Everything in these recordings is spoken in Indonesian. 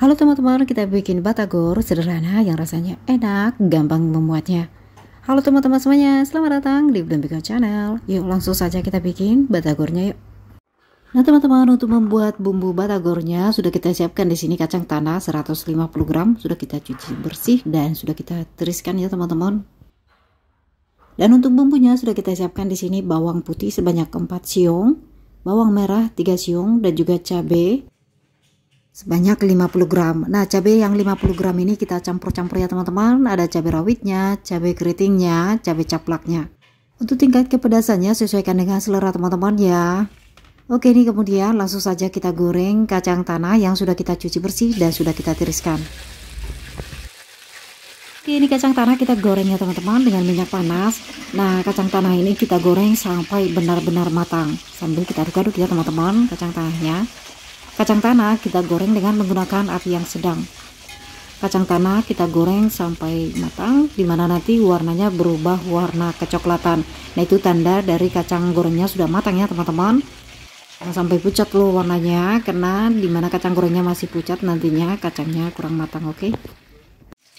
Halo teman-teman, kita bikin batagor sederhana yang rasanya enak, gampang membuatnya. Halo teman-teman semuanya, selamat datang di Blam Channel. Yuk langsung saja kita bikin batagornya yuk. Nah teman-teman untuk membuat bumbu batagornya sudah kita siapkan di sini kacang tanah 150 gram sudah kita cuci bersih dan sudah kita tiriskan ya teman-teman. Dan untuk bumbunya sudah kita siapkan di sini bawang putih sebanyak 4 siung, bawang merah 3 siung dan juga cabai sebanyak 50 gram. Nah, cabai yang 50 gram ini kita campur-campur ya teman-teman. Ada cabai rawitnya, cabai keritingnya, cabai caplaknya. Untuk tingkat kepedasannya sesuaikan dengan selera teman-teman ya. Oke, ini kemudian langsung saja kita goreng kacang tanah yang sudah kita cuci bersih dan sudah kita tiriskan. Oke, ini kacang tanah kita goreng ya teman-teman dengan minyak panas. Nah, kacang tanah ini kita goreng sampai benar-benar matang. Sambil kita aduk-aduk ya teman-teman kacang tanahnya. Kacang tanah kita goreng dengan menggunakan api yang sedang. Kacang tanah kita goreng sampai matang, dimana nanti warnanya berubah warna kecoklatan. Nah itu tanda dari kacang gorengnya sudah matang ya teman-teman. Sampai pucat loh warnanya, karena dimana kacang gorengnya masih pucat nantinya kacangnya kurang matang oke. Okay?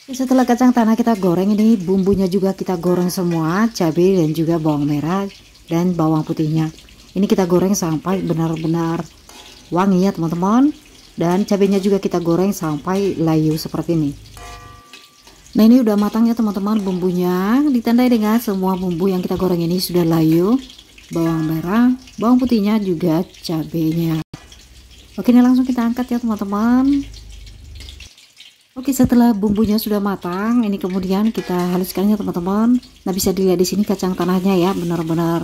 Nah, setelah kacang tanah kita goreng ini bumbunya juga kita goreng semua, cabai dan juga bawang merah dan bawang putihnya. Ini kita goreng sampai benar-benar wangi ya teman-teman dan cabenya juga kita goreng sampai layu seperti ini nah ini udah matangnya teman-teman bumbunya ditandai dengan semua bumbu yang kita goreng ini sudah layu bawang merah bawang putihnya juga cabenya oke ini langsung kita angkat ya teman-teman Oke setelah bumbunya sudah matang ini kemudian kita haluskan ya teman-teman nah bisa dilihat di sini kacang tanahnya ya benar-benar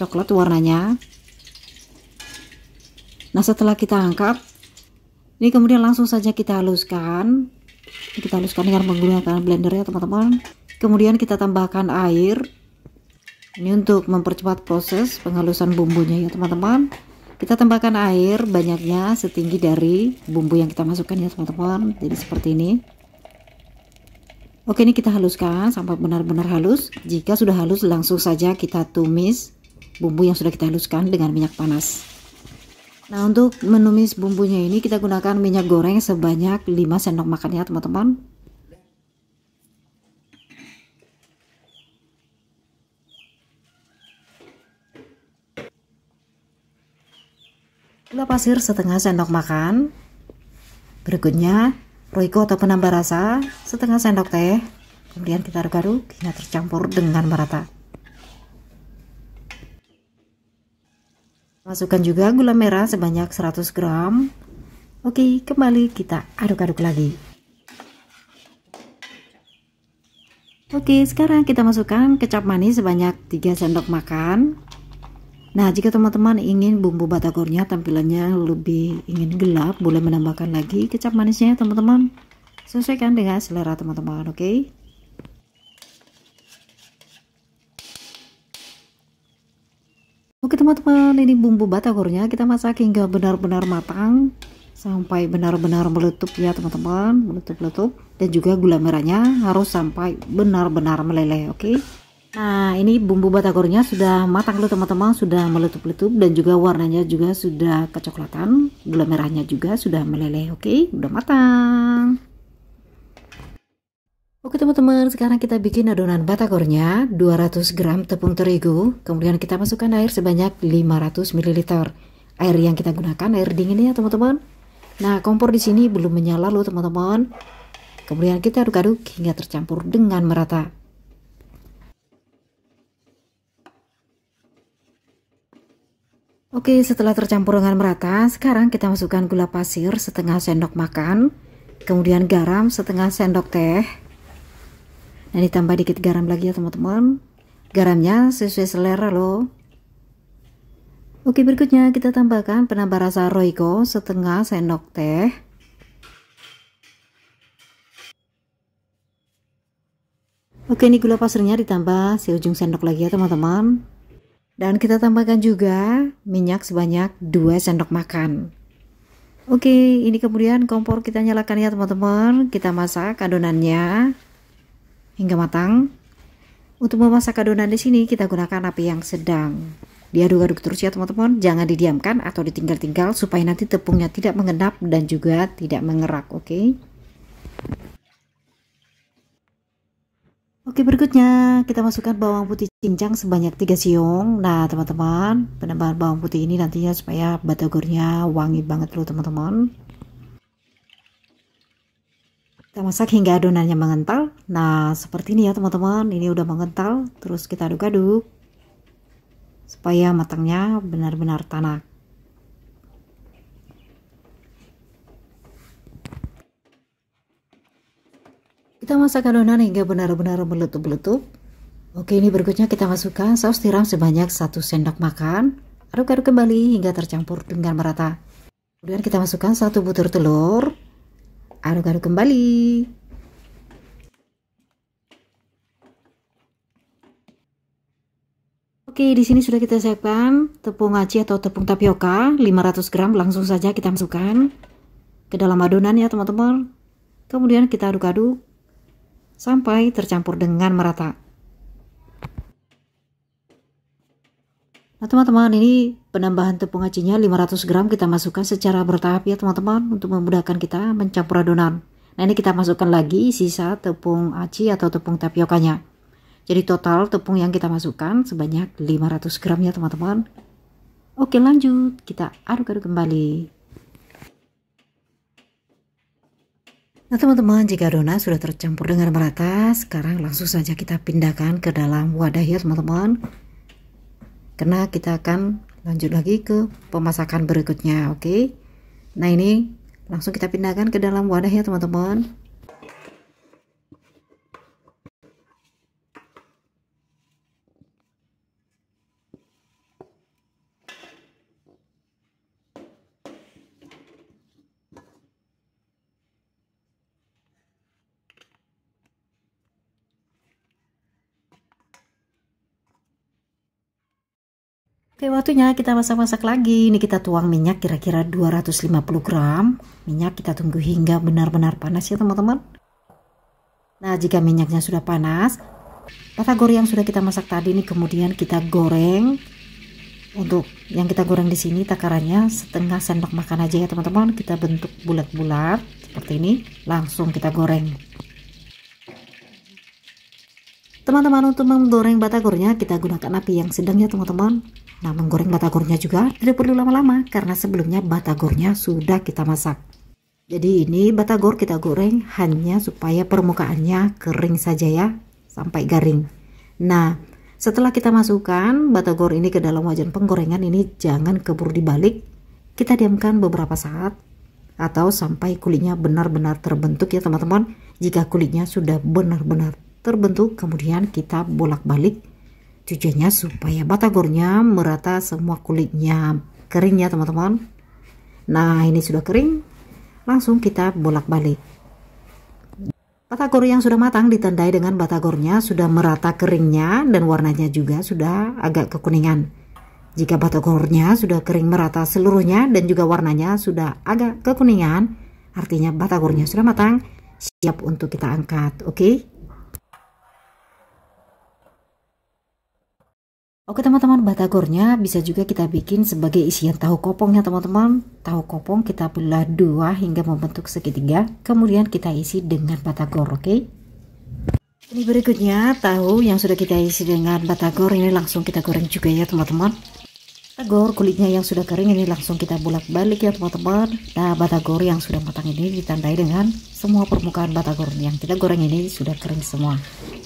coklat warnanya nah setelah kita angkat ini kemudian langsung saja kita haluskan kita haluskan dengan menggunakan blender ya teman-teman kemudian kita tambahkan air ini untuk mempercepat proses penghalusan bumbunya ya teman-teman kita tambahkan air banyaknya setinggi dari bumbu yang kita masukkan ya teman-teman jadi seperti ini Oke ini kita haluskan sampai benar-benar halus jika sudah halus langsung saja kita tumis bumbu yang sudah kita haluskan dengan minyak panas Nah untuk menumis bumbunya ini kita gunakan minyak goreng sebanyak 5 sendok makan ya teman-teman Gula pasir setengah sendok makan Berikutnya Royco atau penambah rasa setengah sendok teh Kemudian kita aduk-aduk hingga tercampur dengan merata Masukkan juga gula merah sebanyak 100 gram. Oke, kembali kita aduk-aduk lagi. Oke, sekarang kita masukkan kecap manis sebanyak 3 sendok makan. Nah, jika teman-teman ingin bumbu batagornya tampilannya lebih ingin gelap, boleh menambahkan lagi kecap manisnya, teman-teman. Sesuaikan dengan selera teman-teman, oke? Okay? Oke teman-teman, ini bumbu batagornya kita masak hingga benar-benar matang sampai benar-benar meletup ya teman-teman, meletup-letup dan juga gula merahnya harus sampai benar-benar meleleh, oke? Nah, ini bumbu batagornya sudah matang loh teman-teman, sudah meletup-letup dan juga warnanya juga sudah kecoklatan, gula merahnya juga sudah meleleh, oke? Okay? Udah matang. Oke teman-teman, sekarang kita bikin adonan batagornya 200 gram tepung terigu, kemudian kita masukkan air sebanyak 500 ml. Air yang kita gunakan air dingin ya teman-teman. Nah, kompor di sini belum menyala loh teman-teman. Kemudian kita aduk-aduk hingga tercampur dengan merata. Oke, setelah tercampur dengan merata, sekarang kita masukkan gula pasir setengah sendok makan, kemudian garam setengah sendok teh, Nah ditambah dikit garam lagi ya teman-teman Garamnya sesuai selera loh Oke berikutnya kita tambahkan penambah rasa roiko setengah sendok teh Oke ini gula pasirnya ditambah si ujung sendok lagi ya teman-teman Dan kita tambahkan juga minyak sebanyak 2 sendok makan Oke ini kemudian kompor kita nyalakan ya teman-teman Kita masak adonannya hingga matang. Untuk memasak adonan di sini kita gunakan api yang sedang. Diaduk-aduk terus ya teman-teman, jangan didiamkan atau ditinggal-tinggal supaya nanti tepungnya tidak mengendap dan juga tidak mengerak, oke? Okay? Oke berikutnya kita masukkan bawang putih cincang sebanyak 3 siung Nah teman-teman penambahan bawang putih ini nantinya supaya batagornya wangi banget loh teman-teman kita masak hingga adonannya mengental. Nah, seperti ini ya teman-teman. Ini udah mengental, terus kita aduk-aduk. Supaya matangnya benar-benar tanak. Kita masak adonan hingga benar-benar meletup-letup. Oke, ini berikutnya kita masukkan saus tiram sebanyak 1 sendok makan. Aduk-aduk kembali hingga tercampur dengan merata. Kemudian kita masukkan satu butir telur, Aru-aru kembali. Oke, di sini sudah kita siapkan tepung aci atau tepung tapioka 500 gram langsung saja kita masukkan ke dalam adonan ya teman-teman. Kemudian kita aduk-aduk sampai tercampur dengan merata. Nah teman-teman ini penambahan tepung acinya 500 gram kita masukkan secara bertahap ya teman-teman untuk memudahkan kita mencampur adonan. Nah ini kita masukkan lagi sisa tepung aci atau tepung tapiokanya. Jadi total tepung yang kita masukkan sebanyak 500 gram ya teman-teman. Oke lanjut kita aduk-aduk kembali. Nah teman-teman jika adonan sudah tercampur dengan merata sekarang langsung saja kita pindahkan ke dalam wadah ya teman-teman karena kita akan lanjut lagi ke pemasakan berikutnya oke okay? nah ini langsung kita pindahkan ke dalam wadah ya teman-teman Oke waktunya kita masak-masak lagi Ini kita tuang minyak kira-kira 250 gram Minyak kita tunggu hingga benar-benar panas ya teman-teman Nah jika minyaknya sudah panas Tata yang sudah kita masak tadi ini kemudian kita goreng Untuk yang kita goreng di sini takarannya setengah sendok makan aja ya teman-teman Kita bentuk bulat-bulat seperti ini Langsung kita goreng Teman-teman untuk menggoreng batagornya kita gunakan api yang sedang ya teman-teman. Nah menggoreng batagornya juga tidak perlu lama-lama karena sebelumnya batagornya sudah kita masak. Jadi ini batagor kita goreng hanya supaya permukaannya kering saja ya sampai garing. Nah setelah kita masukkan batagor ini ke dalam wajan penggorengan ini jangan keburu dibalik. Kita diamkan beberapa saat atau sampai kulitnya benar-benar terbentuk ya teman-teman. Jika kulitnya sudah benar-benar terbentuk kemudian kita bolak-balik tujuannya supaya batagornya merata semua kulitnya kering ya teman-teman nah ini sudah kering langsung kita bolak-balik batagor yang sudah matang ditandai dengan batagornya sudah merata keringnya dan warnanya juga sudah agak kekuningan jika batagornya sudah kering merata seluruhnya dan juga warnanya sudah agak kekuningan artinya batagornya sudah matang siap untuk kita angkat oke okay? Oke teman-teman, batagornya bisa juga kita bikin sebagai isian tahu kopong ya teman-teman. Tahu kopong kita belah dua hingga membentuk segitiga, kemudian kita isi dengan batagor, oke? Okay? Ini berikutnya tahu yang sudah kita isi dengan batagor ini langsung kita goreng juga ya teman-teman. Batagor kulitnya yang sudah kering ini langsung kita bolak-balik ya teman-teman. Nah batagor yang sudah matang ini ditandai dengan semua permukaan batagor yang kita goreng ini sudah kering semua.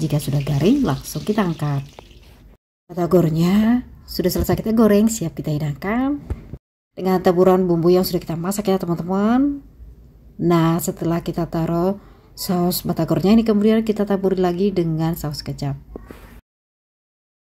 Jika sudah garing langsung kita angkat. Batagornya sudah selesai kita goreng, siap kita hidangkan dengan taburan bumbu yang sudah kita masak ya teman-teman. Nah, setelah kita taruh saus batagornya ini kemudian kita taburi lagi dengan saus kecap.